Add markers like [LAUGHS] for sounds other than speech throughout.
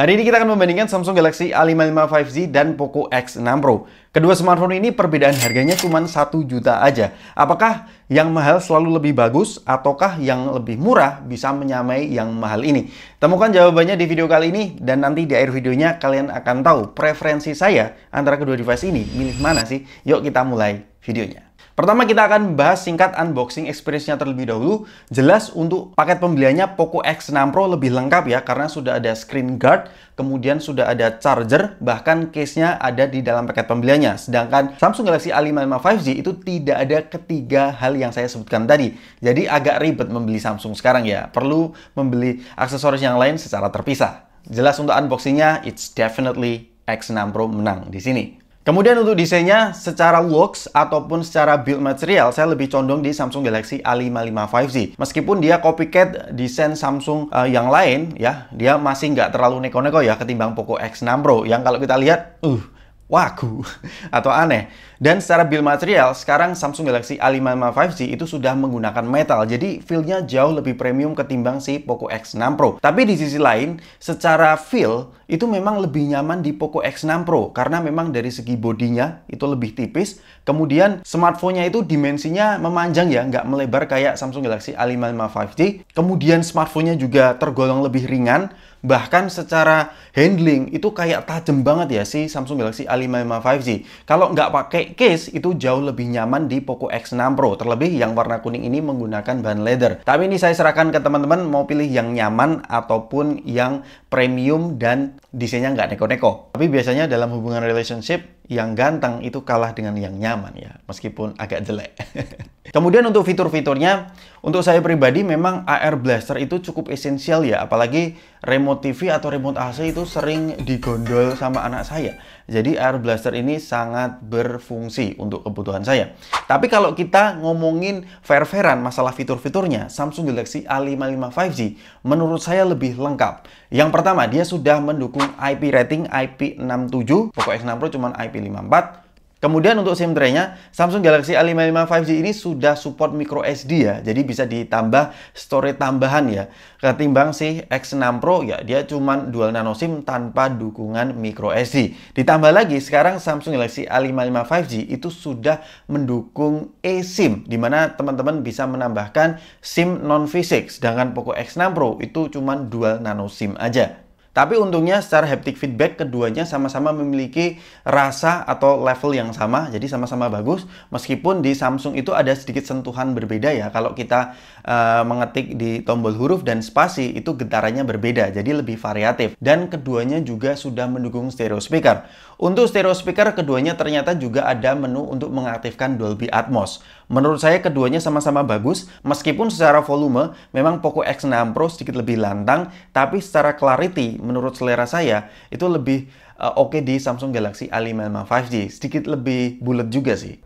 Hari ini kita akan membandingkan Samsung Galaxy A55 5G dan Poco X6 Pro. Kedua smartphone ini perbedaan harganya cuma 1 juta aja. Apakah yang mahal selalu lebih bagus ataukah yang lebih murah bisa menyamai yang mahal ini? Temukan jawabannya di video kali ini dan nanti di akhir videonya kalian akan tahu preferensi saya antara kedua device ini milih mana sih. Yuk kita mulai videonya. Pertama kita akan bahas singkat unboxing experience-nya terlebih dahulu. Jelas untuk paket pembeliannya Poco X6 Pro lebih lengkap ya karena sudah ada screen guard, kemudian sudah ada charger, bahkan case-nya ada di dalam paket pembeliannya. Sedangkan Samsung Galaxy A55 5G itu tidak ada ketiga hal yang saya sebutkan tadi. Jadi agak ribet membeli Samsung sekarang ya. Perlu membeli aksesoris yang lain secara terpisah. Jelas untuk unboxingnya, it's definitely X6 Pro menang di sini. Kemudian untuk desainnya secara looks ataupun secara build material saya lebih condong di Samsung Galaxy A55 5G. Meskipun dia copycat desain Samsung uh, yang lain ya, dia masih nggak terlalu neko-neko ya ketimbang Poco X6 Pro yang kalau kita lihat uh wagu [LAUGHS] atau aneh. Dan secara build material, sekarang Samsung Galaxy a 55 5G itu sudah menggunakan metal, jadi feel-nya jauh lebih premium ketimbang si Poco X6 Pro. Tapi di sisi lain, secara feel itu memang lebih nyaman di Poco X6 Pro karena memang dari segi bodinya itu lebih tipis, Kemudian smartphone-nya itu dimensinya memanjang ya, nggak melebar kayak Samsung Galaxy A55 5G. Kemudian smartphone-nya juga tergolong lebih ringan, bahkan secara handling itu kayak tajam banget ya si Samsung Galaxy A55 5G. Kalau nggak pakai case itu jauh lebih nyaman di Poco X6 Pro, terlebih yang warna kuning ini menggunakan bahan leather. Tapi ini saya serahkan ke teman-teman mau pilih yang nyaman ataupun yang premium dan desainnya nggak neko-neko. Tapi biasanya dalam hubungan relationship yang ganteng itu kalah dengan yang nyaman ya, meskipun agak jelek. [LAUGHS] Kemudian untuk fitur-fiturnya, untuk saya pribadi memang AR Blaster itu cukup esensial ya, apalagi remote TV atau remote AC itu sering digondol sama anak saya. Jadi AR Blaster ini sangat berfungsi untuk kebutuhan saya. Tapi kalau kita ngomongin fair-fairan masalah fitur-fiturnya, Samsung Galaxy A55 5G menurut saya lebih lengkap. Yang pertama, dia sudah mendukung IP rating IP67, Poco X6 Pro cuma IP Kemudian untuk SIM tray-nya, Samsung Galaxy A55 5G ini sudah support micro SD ya. Jadi bisa ditambah storage tambahan ya. Ketimbang sih X6 Pro ya, dia cuma dual nano SIM tanpa dukungan micro SD. Ditambah lagi sekarang Samsung Galaxy A55 5G itu sudah mendukung eSIM di mana teman-teman bisa menambahkan SIM non fisik sedangkan Poco X6 Pro itu cuma dual nano SIM aja. Tapi untungnya secara haptic feedback keduanya sama-sama memiliki rasa atau level yang sama, jadi sama-sama bagus. Meskipun di Samsung itu ada sedikit sentuhan berbeda ya, kalau kita uh, mengetik di tombol huruf dan spasi itu getarannya berbeda, jadi lebih variatif. Dan keduanya juga sudah mendukung stereo speaker. Untuk stereo speaker keduanya ternyata juga ada menu untuk mengaktifkan Dolby Atmos. Menurut saya keduanya sama-sama bagus, meskipun secara volume memang Poco X6 Pro sedikit lebih lantang, tapi secara clarity menurut selera saya itu lebih uh, oke okay di Samsung Galaxy a 55 5G sedikit lebih bulat juga sih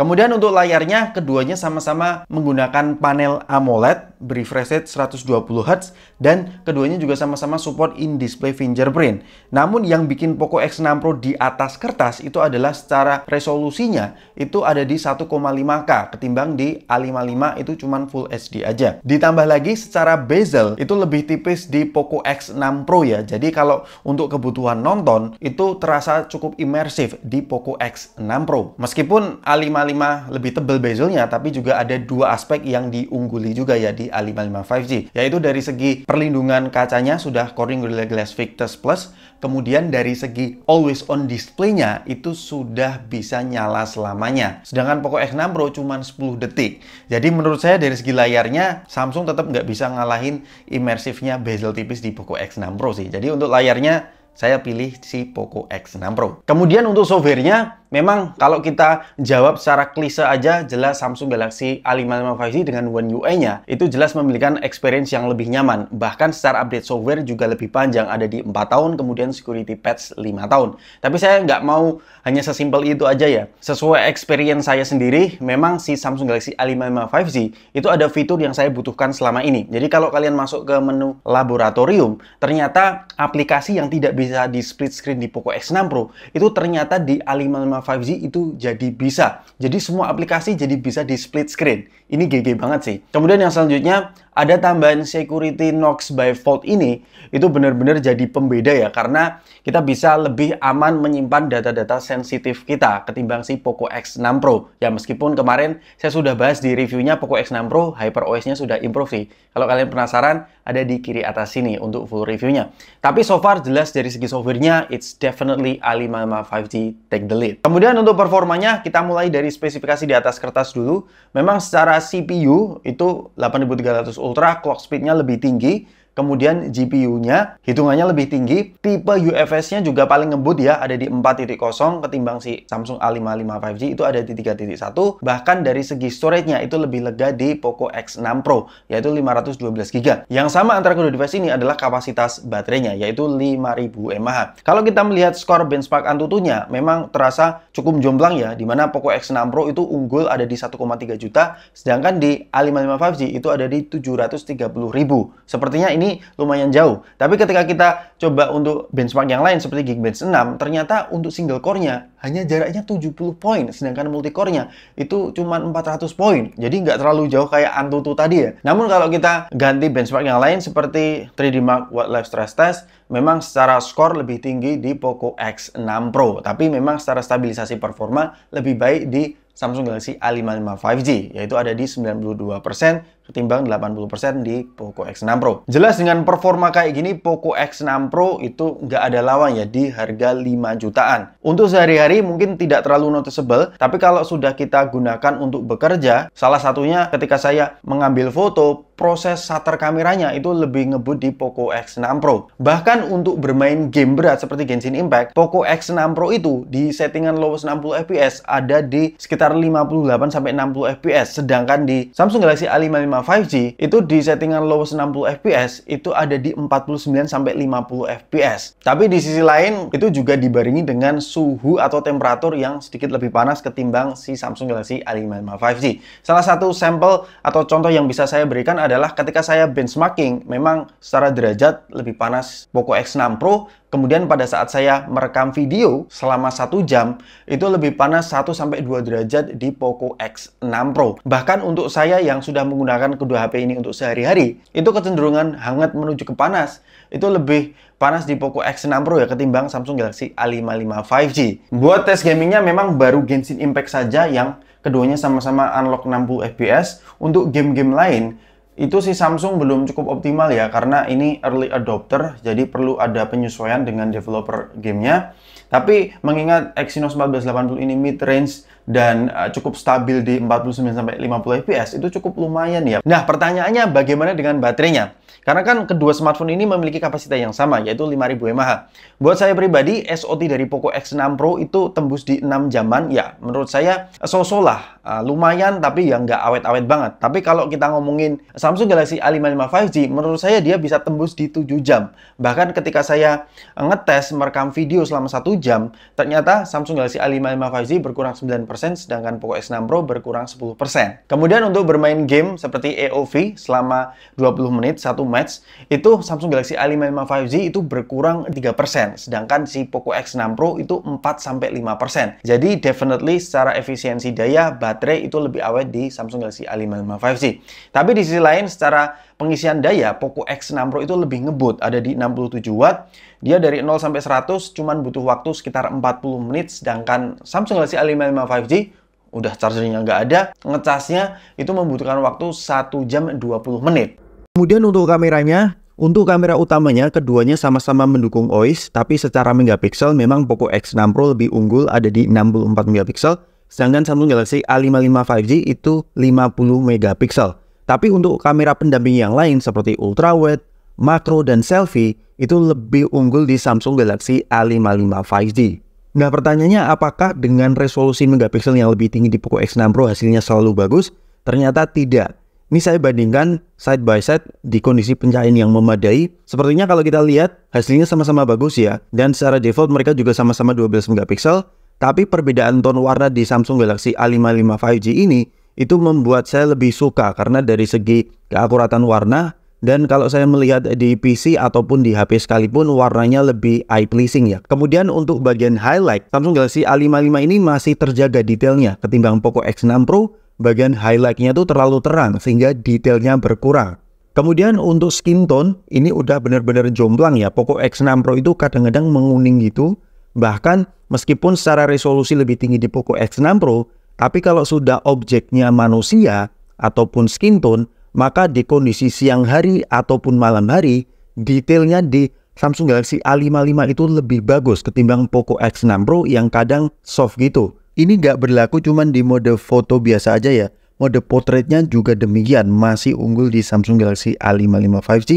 Kemudian untuk layarnya, keduanya sama-sama menggunakan panel AMOLED refresh rate 120Hz dan keduanya juga sama-sama support in-display fingerprint. Namun yang bikin Poco X6 Pro di atas kertas itu adalah secara resolusinya itu ada di 1,5K ketimbang di A55 itu cuma Full HD aja. Ditambah lagi secara bezel itu lebih tipis di Poco X6 Pro ya. Jadi kalau untuk kebutuhan nonton itu terasa cukup imersif di Poco X6 Pro. Meskipun A55 A55 lebih tebal bezelnya, tapi juga ada dua aspek yang diungguli juga ya di A55 5G, yaitu dari segi perlindungan kacanya sudah Corning Gorilla Glass Victus Plus, kemudian dari segi always on display-nya itu sudah bisa nyala selamanya. Sedangkan Poco X6 Pro cuma 10 detik. Jadi menurut saya dari segi layarnya Samsung tetap nggak bisa ngalahin imersifnya bezel tipis di Poco X6 Pro sih. Jadi untuk layarnya saya pilih si Poco X6 Pro. Kemudian untuk softwarenya, Memang kalau kita jawab secara klise aja, jelas Samsung Galaxy A55 5G dengan One UI-nya itu jelas memberikan experience yang lebih nyaman. Bahkan secara update software juga lebih panjang, ada di 4 tahun, kemudian security patch 5 tahun. Tapi saya nggak mau hanya sesimpel itu aja ya. Sesuai experience saya sendiri, memang si Samsung Galaxy A55 5G itu ada fitur yang saya butuhkan selama ini. Jadi kalau kalian masuk ke menu laboratorium, ternyata aplikasi yang tidak bisa di split screen di Poco X6 Pro itu ternyata di A55 5G itu jadi bisa. Jadi semua aplikasi jadi bisa di split screen. Ini GG banget sih. Kemudian yang selanjutnya ada tambahan security Knox by Vault ini itu benar-benar jadi pembeda ya karena kita bisa lebih aman menyimpan data-data sensitif kita ketimbang si Poco X6 Pro. Ya meskipun kemarin saya sudah bahas di reviewnya Poco X6 Pro HyperOS-nya sudah improve sih. Kalau kalian penasaran ada di kiri atas sini untuk full reviewnya. Tapi so far jelas dari segi softwarenya, it's definitely A55 5G take the lead. Kemudian untuk performanya, kita mulai dari spesifikasi di atas kertas dulu. Memang secara CPU itu 8300 Ultra, clock speednya lebih tinggi, kemudian GPU-nya hitungannya lebih tinggi, tipe UFS-nya juga paling ngebut ya, ada di 4.0 ketimbang si Samsung A55 5G itu ada di 3.1, bahkan dari segi storage-nya itu lebih lega di Poco X6 Pro, yaitu 512GB. Yang sama antara kedua device ini adalah kapasitas baterainya, yaitu 5000 mAh. Kalau kita melihat skor benchmark Antutu-nya, memang terasa cukup jomblang ya, dimana Poco X6 Pro itu unggul ada di 1,3 juta, sedangkan di A55 5G itu ada di 730.000. Sepertinya ini ini lumayan jauh. Tapi ketika kita coba untuk benchmark yang lain seperti Geekbench 6, ternyata untuk single core-nya hanya jaraknya 70 poin, sedangkan multi core-nya itu cuma 400 poin. Jadi nggak terlalu jauh kayak Antutu tadi ya. Namun kalau kita ganti benchmark yang lain seperti 3D Mark Wildlife Stress Test, memang secara skor lebih tinggi di Poco X6 Pro, tapi memang secara stabilisasi performa lebih baik di Samsung Galaxy A55 5G, yaitu ada di 92% ketimbang 80% di Poco X6 Pro. Jelas dengan performa kayak gini Poco X6 Pro itu nggak ada lawan ya di harga 5 jutaan. Untuk sehari-hari mungkin tidak terlalu noticeable, tapi kalau sudah kita gunakan untuk bekerja, salah satunya ketika saya mengambil foto, proses shutter kameranya itu lebih ngebut di Poco X6 Pro. Bahkan untuk bermain game berat seperti Genshin Impact, Poco X6 Pro itu di settingan lowest 60 fps ada di sekitar 58 60 fps, sedangkan di Samsung Galaxy A55 5G itu di settingan low 60 fps itu ada di 49 sampai 50 fps. Tapi di sisi lain itu juga dibarengi dengan suhu atau temperatur yang sedikit lebih panas ketimbang si Samsung Galaxy A55 5G. Salah satu sampel atau contoh yang bisa saya berikan adalah ketika saya benchmarking memang secara derajat lebih panas Poco X6 Pro Kemudian pada saat saya merekam video selama satu jam, itu lebih panas 1-2 derajat di Poco X6 Pro. Bahkan untuk saya yang sudah menggunakan kedua HP ini untuk sehari-hari, itu kecenderungan hangat menuju ke panas. Itu lebih panas di Poco X6 Pro ya ketimbang Samsung Galaxy A55 5G. Buat tes gamingnya memang baru Genshin Impact saja yang keduanya sama-sama unlock 60 fps. Untuk game-game lain, itu si Samsung belum cukup optimal ya karena ini early adopter jadi perlu ada penyesuaian dengan developer gamenya. nya tapi mengingat Exynos 1480 ini mid range dan uh, cukup stabil di 49 sampai 50 fps itu cukup lumayan ya. Nah, pertanyaannya bagaimana dengan baterainya? Karena kan kedua smartphone ini memiliki kapasitas yang sama yaitu 5000 mAh. Buat saya pribadi, SOT dari Poco X6 Pro itu tembus di 6 jaman ya. Menurut saya so-so lah uh, lumayan tapi ya nggak awet-awet banget. Tapi kalau kita ngomongin Samsung Galaxy A55 5G, menurut saya dia bisa tembus di 7 jam. Bahkan ketika saya eh, ngetes merekam video selama satu jam, ternyata Samsung Galaxy A55 5G berkurang 9%, sedangkan Poco X6 Pro berkurang 10%. Kemudian untuk bermain game seperti AOV selama 20 menit satu match, itu Samsung Galaxy A55 5G itu berkurang 3%, sedangkan si Poco X6 Pro itu 4-5%. Jadi definitely secara efisiensi daya, baterai itu lebih awet di Samsung Galaxy A55 5G. Tapi di sisi lain secara pengisian daya Poco X6 Pro itu lebih ngebut, ada di 67 watt. Dia dari 0 sampai 100 cuman butuh waktu sekitar 40 menit, sedangkan Samsung Galaxy A55 5G udah chargernya nggak ada, ngecasnya itu membutuhkan waktu 1 jam 20 menit. Kemudian untuk kameranya, untuk kamera utamanya, keduanya sama-sama mendukung OIS, tapi secara megapiksel memang Poco X6 Pro lebih unggul ada di 64 megapiksel, sedangkan Samsung Galaxy A55 5G itu 50 megapiksel. Tapi untuk kamera pendamping yang lain seperti ultrawide, makro, dan selfie itu lebih unggul di Samsung Galaxy A55 5G. Nah pertanyaannya apakah dengan resolusi megapiksel yang lebih tinggi di Poco X6 Pro hasilnya selalu bagus? Ternyata tidak. Ini saya bandingkan side by side di kondisi pencahayaan yang memadai. Sepertinya kalau kita lihat hasilnya sama-sama bagus ya. Dan secara default mereka juga sama-sama 12 megapiksel. Tapi perbedaan tone warna di Samsung Galaxy A55 5G ini itu membuat saya lebih suka karena dari segi keakuratan warna dan kalau saya melihat di PC ataupun di HP sekalipun warnanya lebih eye pleasing ya. Kemudian untuk bagian highlight, Samsung Galaxy A55 ini masih terjaga detailnya ketimbang Poco X6 Pro, bagian highlightnya itu terlalu terang sehingga detailnya berkurang. Kemudian untuk skin tone, ini udah bener-bener jomblang ya. Poco X6 Pro itu kadang-kadang menguning gitu. Bahkan meskipun secara resolusi lebih tinggi di Poco X6 Pro, tapi kalau sudah objeknya manusia ataupun skin tone, maka di kondisi siang hari ataupun malam hari, detailnya di Samsung Galaxy A55 itu lebih bagus ketimbang Poco X6 Pro yang kadang soft gitu. Ini nggak berlaku cuman di mode foto biasa aja ya. Mode portraitnya juga demikian, masih unggul di Samsung Galaxy A55 5G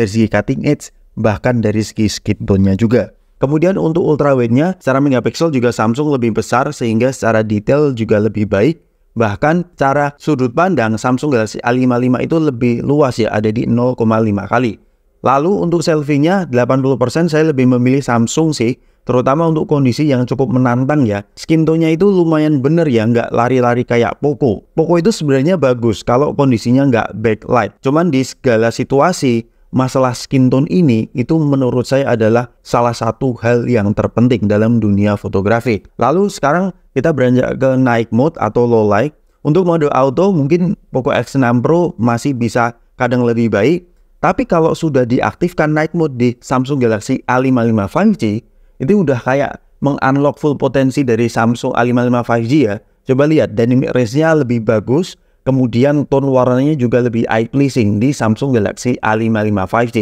dari segi cutting edge, bahkan dari segi skin tone-nya juga. Kemudian untuk ultrawide-nya, secara megapiksel juga Samsung lebih besar sehingga secara detail juga lebih baik. Bahkan cara sudut pandang Samsung Galaxy A55 itu lebih luas ya, ada di 0,5 kali. Lalu untuk selfie-nya 80% saya lebih memilih Samsung sih, terutama untuk kondisi yang cukup menantang ya. Skin tone-nya itu lumayan bener ya, nggak lari-lari kayak Poco. Poco itu sebenarnya bagus kalau kondisinya nggak backlight. Cuman di segala situasi, masalah skin tone ini itu menurut saya adalah salah satu hal yang terpenting dalam dunia fotografi. Lalu sekarang kita beranjak ke night mode atau low light. Untuk mode auto mungkin Poco X6 Pro masih bisa kadang lebih baik. Tapi kalau sudah diaktifkan night mode di Samsung Galaxy A55 5G, itu udah kayak mengunlock full potensi dari Samsung A55 5G ya. Coba lihat dynamic range-nya lebih bagus, Kemudian tone warnanya juga lebih eye pleasing di Samsung Galaxy A55 5G.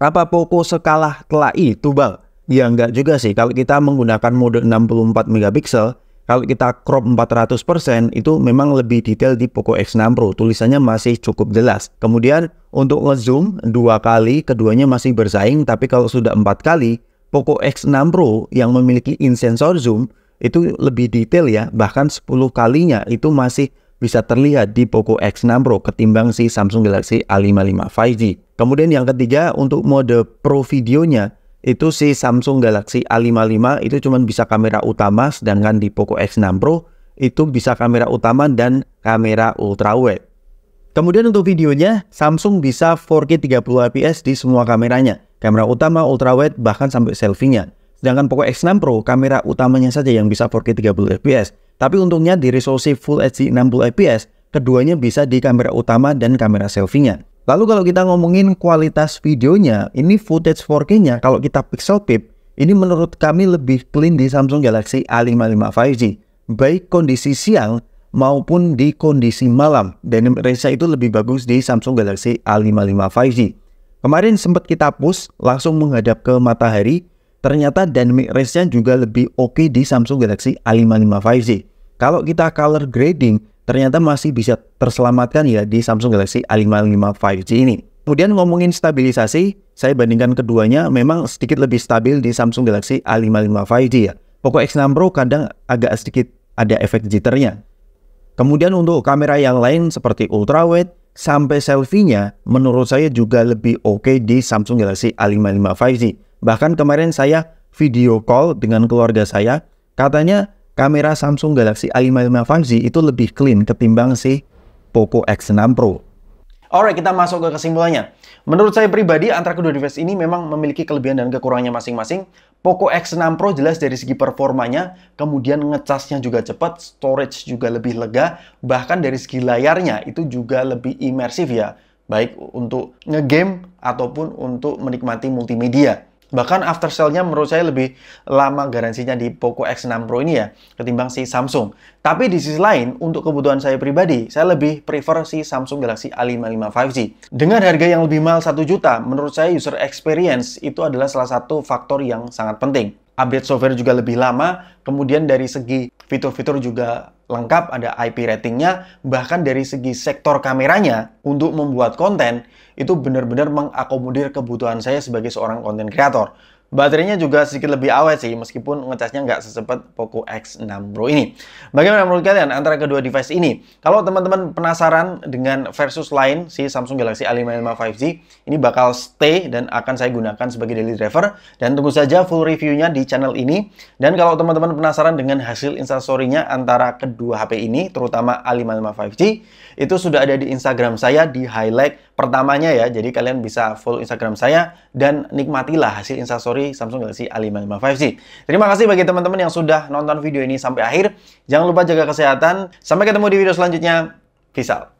Apa Poco sekalah telah itu bang? Ya enggak juga sih, kalau kita menggunakan mode 64MP, kalau kita crop 400% itu memang lebih detail di Poco X6 Pro, tulisannya masih cukup jelas. Kemudian untuk ngezoom dua kali, keduanya masih bersaing, tapi kalau sudah empat kali, Poco X6 Pro yang memiliki in-sensor zoom itu lebih detail ya, bahkan 10 kalinya itu masih bisa terlihat di Poco X6 Pro ketimbang si Samsung Galaxy A55 5G. Kemudian yang ketiga untuk mode pro videonya itu si Samsung Galaxy A55 itu cuma bisa kamera utama sedangkan di Poco X6 Pro itu bisa kamera utama dan kamera ultrawide. Kemudian untuk videonya, Samsung bisa 4K 30 fps di semua kameranya, kamera utama, ultrawide, bahkan sampai selfie-nya. Sedangkan Poco X6 Pro, kamera utamanya saja yang bisa 4K 30 fps. Tapi untungnya di resolusi Full HD 60 fps, keduanya bisa di kamera utama dan kamera selfie-nya. Lalu kalau kita ngomongin kualitas videonya, ini footage 4K-nya kalau kita pixel peep, ini menurut kami lebih clean di Samsung Galaxy A55 5G. Baik kondisi siang maupun di kondisi malam. Dan range itu lebih bagus di Samsung Galaxy A55 5G. Kemarin sempat kita push langsung menghadap ke matahari, ternyata dynamic range-nya juga lebih oke okay di Samsung Galaxy A55 5G. Kalau kita color grading, ternyata masih bisa terselamatkan ya di Samsung Galaxy A55 5G ini. Kemudian ngomongin stabilisasi, saya bandingkan keduanya memang sedikit lebih stabil di Samsung Galaxy A55 5G ya. Poco X6 Pro kadang agak sedikit ada efek jitternya. Kemudian untuk kamera yang lain seperti ultrawide, sampai selfie-nya menurut saya juga lebih oke di Samsung Galaxy A55 5G. Bahkan kemarin saya video call dengan keluarga saya, katanya kamera Samsung Galaxy A55 5G itu lebih clean ketimbang si Poco X6 Pro. Alright, kita masuk ke kesimpulannya. Menurut saya pribadi, antara kedua device ini memang memiliki kelebihan dan kekurangannya masing-masing. Poco X6 Pro jelas dari segi performanya, kemudian ngecasnya juga cepat, storage juga lebih lega, bahkan dari segi layarnya itu juga lebih imersif ya, baik untuk ngegame ataupun untuk menikmati multimedia. Bahkan after sale-nya menurut saya lebih lama garansinya di Poco X6 Pro ini ya, ketimbang si Samsung. Tapi di sisi lain, untuk kebutuhan saya pribadi, saya lebih prefer si Samsung Galaxy A55 5G. Dengan harga yang lebih mahal 1 juta, menurut saya user experience itu adalah salah satu faktor yang sangat penting. Update software juga lebih lama, kemudian dari segi Fitur-fitur juga lengkap, ada IP ratingnya, bahkan dari segi sektor kameranya untuk membuat konten itu benar-benar mengakomodir kebutuhan saya sebagai seorang konten kreator. Baterainya juga sedikit lebih awet sih, meskipun ngecasnya nggak secepat Poco X6 Pro ini. Bagaimana menurut kalian antara kedua device ini? Kalau teman-teman penasaran dengan versus lain si Samsung Galaxy A55 5G, ini bakal stay dan akan saya gunakan sebagai daily driver. Dan tunggu saja full reviewnya di channel ini. Dan kalau teman-teman penasaran dengan hasil instastorynya antara kedua HP ini, terutama A55 5G, itu sudah ada di Instagram saya di highlight pertamanya ya. Jadi kalian bisa follow Instagram saya dan nikmatilah hasil instastory Samsung Galaxy A55 5G. Terima kasih bagi teman-teman yang sudah nonton video ini sampai akhir. Jangan lupa jaga kesehatan. Sampai ketemu di video selanjutnya. Peace out.